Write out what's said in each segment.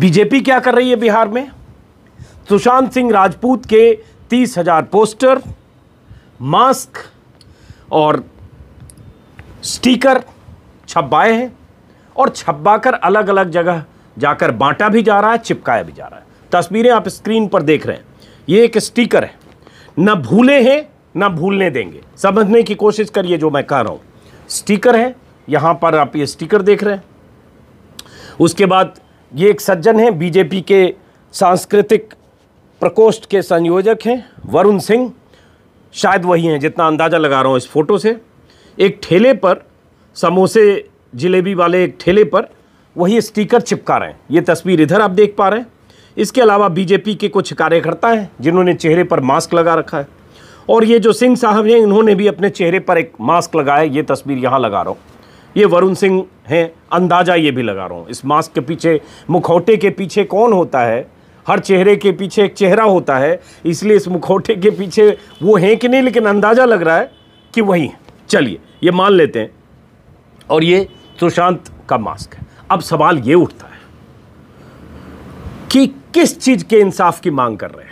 BJP क्या कर रही है बिहार में सुशांत सिंह राजपूत के तीस हजार पोस्टर मास्क और स्टिकर छपवाए हैं और छपवा कर अलग अलग जगह जाकर बांटा भी जा रहा है चिपकाया भी जा रहा है तस्वीरें आप स्क्रीन पर देख रहे हैं ये एक स्टिकर है न भूले हैं न भूलने देंगे समझने की कोशिश करिए जो मैं कह रहा हूं स्टिकर है यहां पर आप ये स्टिकर देख रहे हैं उसके बाद ये एक सज्जन हैं बीजेपी के सांस्कृतिक प्रकोष्ठ के संयोजक हैं वरुण सिंह शायद वही हैं जितना अंदाज़ा लगा रहा हूँ इस फोटो से एक ठेले पर समोसे जिलेबी वाले एक ठेले पर वही स्टिकर चिपका रहे हैं ये तस्वीर इधर आप देख पा रहे हैं इसके अलावा बीजेपी के कुछ कार्यकर्ता हैं जिन्होंने चेहरे पर मास्क लगा रखा है और ये जो सिंह साहब हैं इन्होंने भी अपने चेहरे पर एक मास्क लगाया ये तस्वीर यहाँ लगा रहा हूँ ये वरुण सिंह हैं अंदाज़ा ये भी लगा रहा हूँ इस मास्क के पीछे मुखौटे के पीछे कौन होता है हर चेहरे के पीछे एक चेहरा होता है इसलिए इस मुखौटे के पीछे वो हैं कि नहीं लेकिन अंदाज़ा लग रहा है कि वही हैं चलिए ये मान लेते हैं और ये सुशांत का मास्क है अब सवाल ये उठता है कि किस चीज़ के इंसाफ की मांग कर रहे हैं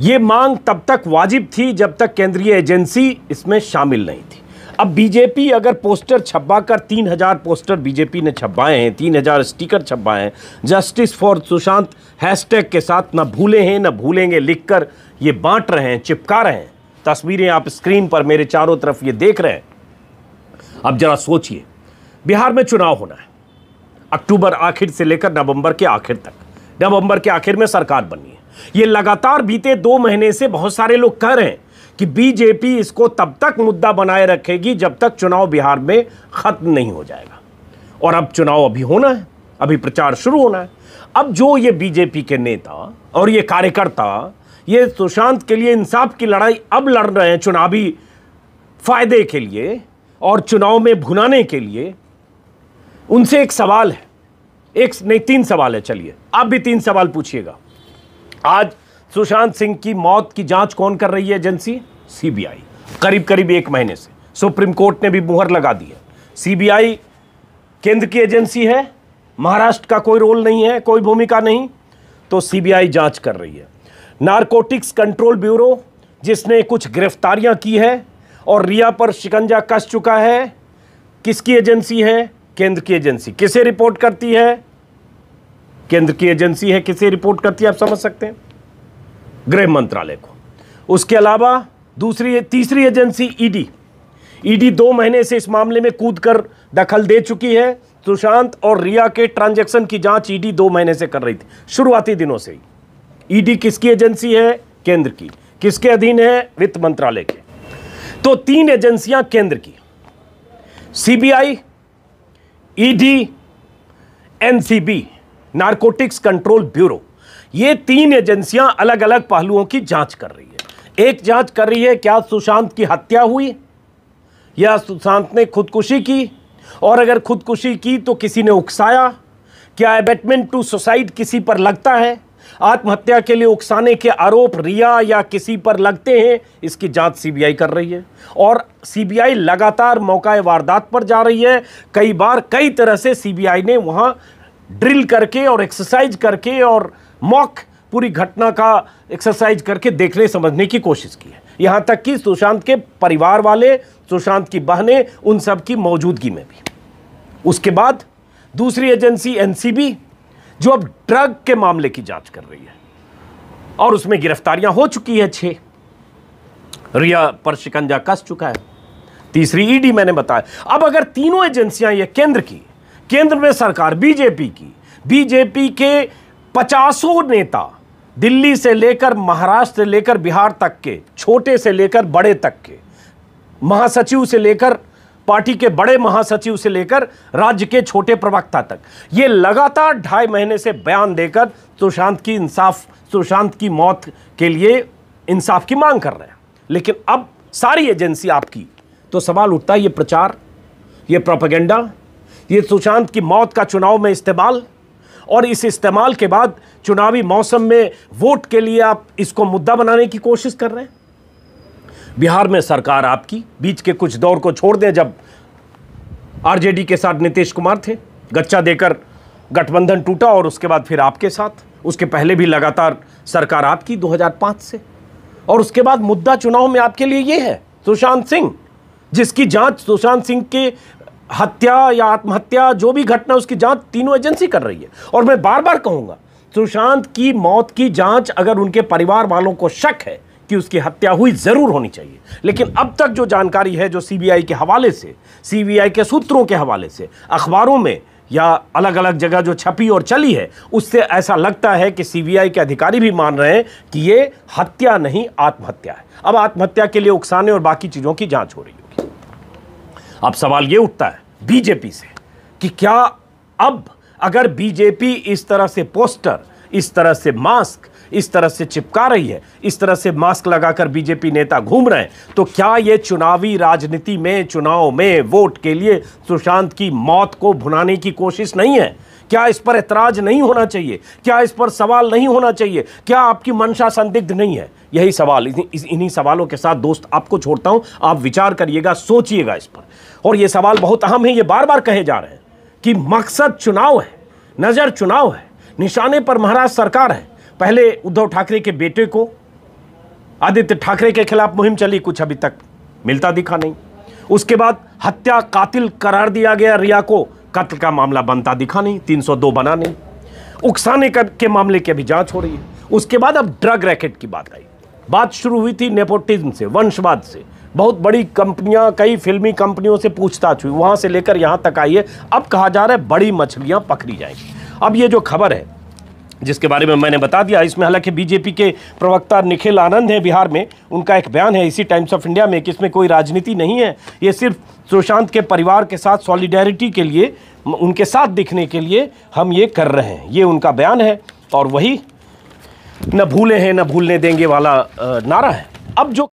ये मांग तब तक वाजिब थी जब तक केंद्रीय एजेंसी इसमें शामिल नहीं थी अब बीजेपी अगर पोस्टर छपा कर तीन हज़ार पोस्टर बीजेपी ने छपाए हैं तीन हज़ार स्टिकर छपाए हैं जस्टिस फॉर सुशांत हैशटैग के साथ ना भूले हैं ना भूलेंगे लिखकर ये बांट रहे हैं चिपका रहे हैं तस्वीरें आप स्क्रीन पर मेरे चारों तरफ ये देख रहे हैं अब जरा सोचिए बिहार में चुनाव होना है अक्टूबर आखिर से लेकर नवंबर के आखिर तक नवंबर के आखिर में सरकार बननी है ये लगातार बीते दो महीने से बहुत सारे लोग कह रहे हैं कि बीजेपी इसको तब तक मुद्दा बनाए रखेगी जब तक चुनाव बिहार में ख़त्म नहीं हो जाएगा और अब चुनाव अभी होना है अभी प्रचार शुरू होना है अब जो ये बीजेपी के नेता और ये कार्यकर्ता ये सुशांत के लिए इंसाफ की लड़ाई अब लड़ रहे हैं चुनावी फायदे के लिए और चुनाव में भुनाने के लिए उनसे एक सवाल है एक नहीं तीन सवाल है चलिए आप भी तीन सवाल पूछिएगा आज सुशांत सिंह की मौत की जांच कौन कर रही है एजेंसी सीबीआई करीब करीब एक महीने से सुप्रीम कोर्ट ने भी मुहर लगा दी है सीबीआई केंद्र की एजेंसी है महाराष्ट्र का कोई रोल नहीं है कोई भूमिका नहीं तो सीबीआई जांच कर रही है नारकोटिक्स कंट्रोल ब्यूरो जिसने कुछ गिरफ्तारियां की है और रिया पर शिकंजा कस चुका है किसकी एजेंसी है केंद्र की एजेंसी किसे रिपोर्ट करती है केंद्र की एजेंसी है किसे रिपोर्ट करती है आप समझ सकते हैं गृह मंत्रालय को उसके अलावा दूसरी तीसरी एजेंसी ईडी ईडी दो महीने से इस मामले में कूद कर दखल दे चुकी है सुशांत और रिया के ट्रांजैक्शन की जांच ईडी दो महीने से कर रही थी शुरुआती दिनों से ही ईडी किसकी एजेंसी है केंद्र की किसके अधीन है वित्त मंत्रालय के तो तीन एजेंसियां केंद्र की CBI ED NCB narcotics control bureau ये तीन एजेंसियां अलग अलग पहलुओं की जांच कर रही है एक जांच कर रही है क्या सुशांत की हत्या हुई या सुशांत ने खुदकुशी की और अगर खुदकुशी की तो किसी ने उकसाया क्या एबेटमेंट टू सुसाइड किसी पर लगता है आत्महत्या के लिए उकसाने के आरोप रिया या किसी पर लगते हैं इसकी जांच सीबीआई कर रही है और सीबीआई लगातार मौका वारदात पर जा रही है कई बार कई तरह से सीबीआई ने वहाँ ड्रिल करके और एक्सरसाइज करके और मॉक पूरी घटना का एक्सरसाइज करके देखने समझने की कोशिश की है यहाँ तक कि सुशांत के परिवार वाले सुशांत की बहनें उन सब की मौजूदगी में भी उसके बाद दूसरी एजेंसी एनसीबी जो अब ड्रग के मामले की जांच कर रही है और उसमें गिरफ्तारियां हो चुकी है छह रिया पर शिकंजा कस चुका है तीसरी ईडी मैंने बताया अब अगर तीनों एजेंसियां ये केंद्र की केंद्र में सरकार बीजेपी की बीजेपी के पचासों नेता दिल्ली से लेकर महाराष्ट्र से लेकर बिहार तक के छोटे से लेकर बड़े तक के महासचिव से लेकर पार्टी के बड़े महासचिव से लेकर राज्य के छोटे प्रवक्ता तक ये लगातार ढाई महीने से बयान देकर सुशांत की इंसाफ सुशांत की मौत के लिए इंसाफ की मांग कर रहे हैं लेकिन अब सारी एजेंसी आपकी तो सवाल उठता है ये प्रचार ये प्रोपेगेंडा ये सुशांत की मौत का चुनाव में इस्तेमाल और इस इस्तेमाल के बाद चुनावी मौसम में वोट के लिए आप इसको मुद्दा बनाने की कोशिश कर रहे हैं बिहार में सरकार आपकी बीच के कुछ दौर को छोड़ दें जब आरजेडी के साथ नीतीश कुमार थे गच्चा देकर गठबंधन टूटा और उसके बाद फिर आपके साथ उसके पहले भी लगातार सरकार आपकी 2005 से और उसके बाद मुद्दा चुनाव में आपके लिए ये है सुशांत सिंह जिसकी जांच सुशांत सिंह के हत्या या आत्महत्या जो भी घटना उसकी जांच तीनों एजेंसी कर रही है और मैं बार बार कहूंगा सुशांत की मौत की जांच अगर उनके परिवार वालों को शक है कि उसकी हत्या हुई जरूर होनी चाहिए लेकिन अब तक जो जानकारी है जो सीबीआई के हवाले से सीबीआई के सूत्रों के हवाले से अखबारों में या अलग अलग जगह जो छपी और चली है उससे ऐसा लगता है कि सीबीआई के अधिकारी भी मान रहे हैं कि ये हत्या नहीं आत्महत्या है अब आत्महत्या के लिए उकसाने और बाकी चीज़ों की जांच हो रही है अब सवाल ये उठता है बीजेपी से कि क्या अब अगर बीजेपी इस तरह से पोस्टर इस तरह से मास्क इस तरह से चिपका रही है इस तरह से मास्क लगाकर बीजेपी नेता घूम रहे हैं तो क्या ये चुनावी राजनीति में चुनाव में वोट के लिए सुशांत की मौत को भुनाने की कोशिश नहीं है क्या इस पर एतराज नहीं होना चाहिए क्या इस पर सवाल नहीं होना चाहिए क्या आपकी मंशा संदिग्ध नहीं है यही सवाल इन्हीं सवालों के साथ दोस्त आपको छोड़ता हूं आप विचार करिएगा सोचिएगा इस पर और ये सवाल बहुत अहम है ये बार बार कहे जा रहे हैं कि मकसद चुनाव है नज़र चुनाव है निशाने पर महाराज सरकार है पहले उद्धव ठाकरे के बेटे को आदित्य ठाकरे के खिलाफ मुहिम चली कुछ अभी तक मिलता दिखा नहीं उसके बाद हत्या कातिल करार दिया गया रिया को कत्ल का मामला बनता दिखा नहीं 302 बना नहीं उकसाने कर के मामले की अभी जांच हो रही है उसके बाद अब ड्रग रैकेट की बात आई बात शुरू हुई थी नेपोटिज्म से वंशवाद से बहुत बड़ी कंपनियां कई फिल्मी कंपनियों से पूछताछ हुई वहां से लेकर यहां तक आई है अब कहा जा रहा है बड़ी मछलियां पकड़ी जाएंगी अब ये जो खबर है जिसके बारे में मैंने बता दिया इसमें हालांकि बीजेपी के प्रवक्ता निखिल आनंद हैं बिहार में उनका एक बयान है इसी टाइम्स ऑफ इंडिया में कि इसमें कोई राजनीति नहीं है ये सिर्फ सुशांत के परिवार के साथ सॉलिडेरिटी के लिए उनके साथ दिखने के लिए हम ये कर रहे हैं ये उनका बयान है और वही न भूले हैं न भूलने देंगे वाला नारा है अब जो